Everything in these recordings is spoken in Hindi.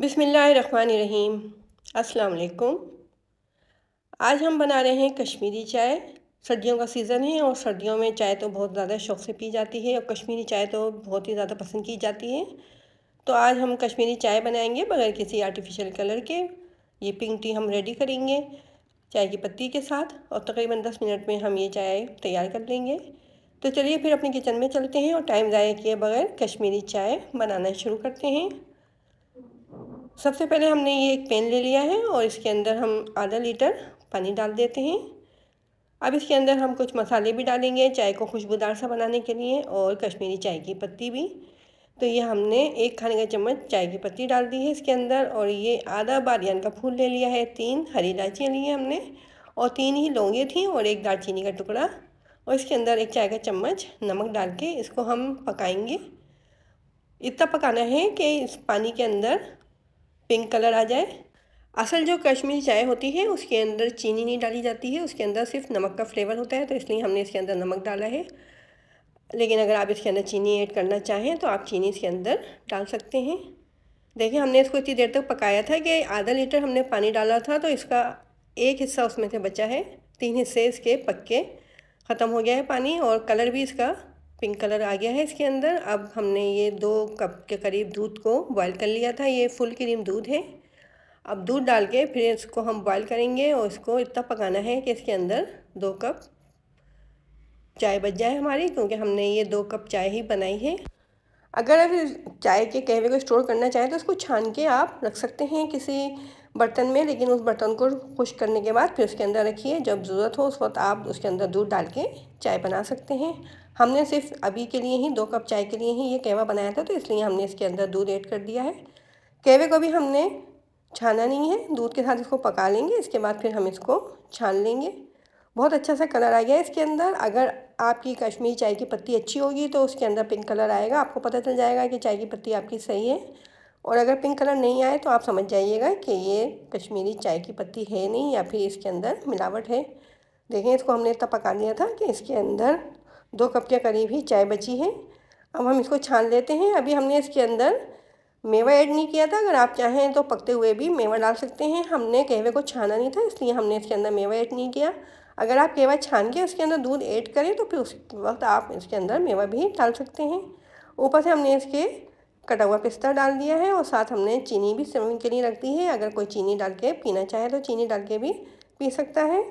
बिसमीम अस्सलाम आज हम बना रहे हैं कश्मीरी चाय सर्दियों का सीज़न है और सर्दियों में चाय तो बहुत ज़्यादा शौक़ से पी जाती है और कश्मीरी चाय तो बहुत ही ज़्यादा पसंद की जाती है तो आज हम कश्मीरी चाय बनाएंगे बगैर किसी आर्टिफिशियल कलर के ये पिंक टी हम रेडी करेंगे चाय की पत्ती के साथ और तकरीबन दस मिनट में हम ये चाय तैयार कर लेंगे तो चलिए फिर अपने किचन में चलते हैं और टाइम ज़ाया किए बगैर कश्मीरी चाय बनाना शुरू करते हैं सबसे पहले हमने ये एक पेन ले लिया है और इसके अंदर हम आधा लीटर पानी डाल देते हैं अब इसके अंदर हम कुछ मसाले भी डालेंगे चाय को खुशबूदार सा बनाने के लिए और कश्मीरी चाय की पत्ती भी तो ये हमने एक खाने का चम्मच चाय की पत्ती डाल दी है इसके अंदर और ये आधा बारियान का फूल ले लिया है तीन हरी इलायचियाँ ली हैं हमने और तीन ही लौंगे थी और एक दालचीनी का टुकड़ा और इसके अंदर एक चाय का चम्मच नमक डाल के इसको हम पकाएंगे इतना पकाना है कि इस पानी के अंदर पिंक कलर आ जाए असल जो कश्मीरी चाय होती है उसके अंदर चीनी नहीं डाली जाती है उसके अंदर सिर्फ नमक का फ्लेवर होता है तो इसलिए हमने इसके अंदर नमक डाला है लेकिन अगर आप इसके अंदर चीनी ऐड करना चाहें तो आप चीनी इसके अंदर डाल सकते हैं देखिए हमने इसको इतनी देर तक पकाया था कि आधा लीटर हमने पानी डाला था तो इसका एक हिस्सा उसमें से बचा है तीन हिस्से इसके पक्के ख़त्म हो गया है पानी और कलर भी इसका पिंक कलर आ गया है इसके अंदर अब हमने ये दो कप के करीब दूध को बॉईल कर लिया था ये फुल क्रीम दूध है अब दूध डाल के फिर इसको हम बॉईल करेंगे और इसको इतना पकाना है कि इसके अंदर दो कप चाय बच जाए हमारी क्योंकि हमने ये दो कप चाय ही बनाई है अगर आप चाय के कहवे को स्टोर करना चाहें तो उसको छान के आप रख सकते हैं किसी बर्तन में लेकिन उस बर्तन को खुश करने के बाद फिर उसके अंदर रखिए जब ज़रूरत हो उस वक्त आप उसके अंदर दूध डाल के चाय बना सकते हैं हमने सिर्फ अभी के लिए ही दो कप चाय के लिए ही ये कहवा बनाया था तो इसलिए हमने इसके अंदर दूध ऐड कर दिया है केवे को भी हमने छाना नहीं है दूध के साथ इसको पका लेंगे इसके बाद फिर हम इसको छान लेंगे बहुत अच्छा सा कलर आ गया इसके अंदर अगर आपकी कश्मीरी चाय की पत्ती अच्छी होगी तो उसके अंदर पिंक कलर आएगा आपको पता चल जाएगा कि चाय की पत्ती आपकी सही है और अगर पिंक कलर नहीं आए तो आप समझ जाइएगा कि ये कश्मीरी चाय की पत्ती है नहीं या फिर इसके अंदर मिलावट है देखें इसको हमने इतना पका लिया था कि इसके अंदर दो कप के करीब ही चाय बची है अब हम इसको छान लेते हैं अभी हमने इसके अंदर मेवा ऐड नहीं किया था अगर आप चाहें तो पकते हुए भी मेवा डाल सकते हैं हमने कहवे को छाना नहीं था इसलिए हमने इसके अंदर मेवा ऐड नहीं किया अगर आप कहवा छान के इसके अंदर दूध ऐड करें तो फिर उस वक्त आप इसके अंदर मेवा भी डाल सकते हैं ऊपर से हमने इसके कटा हुआ पिस्ता डाल दिया है और साथ हमने चीनी भी सेवन के लिए रख दी है अगर कोई चीनी डाल के पीना चाहे तो चीनी डाल के भी पी सकता है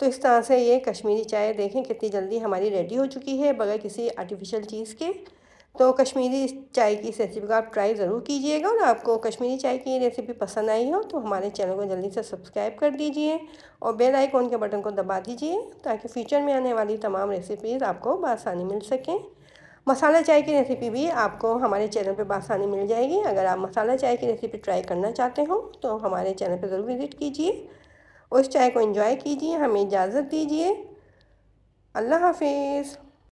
तो इस तरह से ये कश्मीरी चाय देखें कितनी जल्दी हमारी रेडी हो चुकी है बगैर किसी आर्टिफिशियल चीज़ के तो कश्मीरी चाय की रेसिपी को आप ट्राई ज़रूर कीजिएगा और आपको कश्मीरी चाय की रेसिपी पसंद आई हो तो हमारे चैनल को जल्दी से सब्सक्राइब कर दीजिए और बेल आइकॉन के बटन को दबा दीजिए ताकि फ्यूचर में आने वाली तमाम रेसिपीज़ आपको बसानी मिल सकें मसाला चाय की रेसिपी भी आपको हमारे चैनल पर बसानी मिल जाएगी अगर आप मसाला चाय की रेसिपी ट्राई करना चाहते हो तो हमारे चैनल पर ज़रूर विज़िट कीजिए उस चाय को इन्जॉय कीजिए हमें इजाज़त दीजिए अल्लाह हाफिज़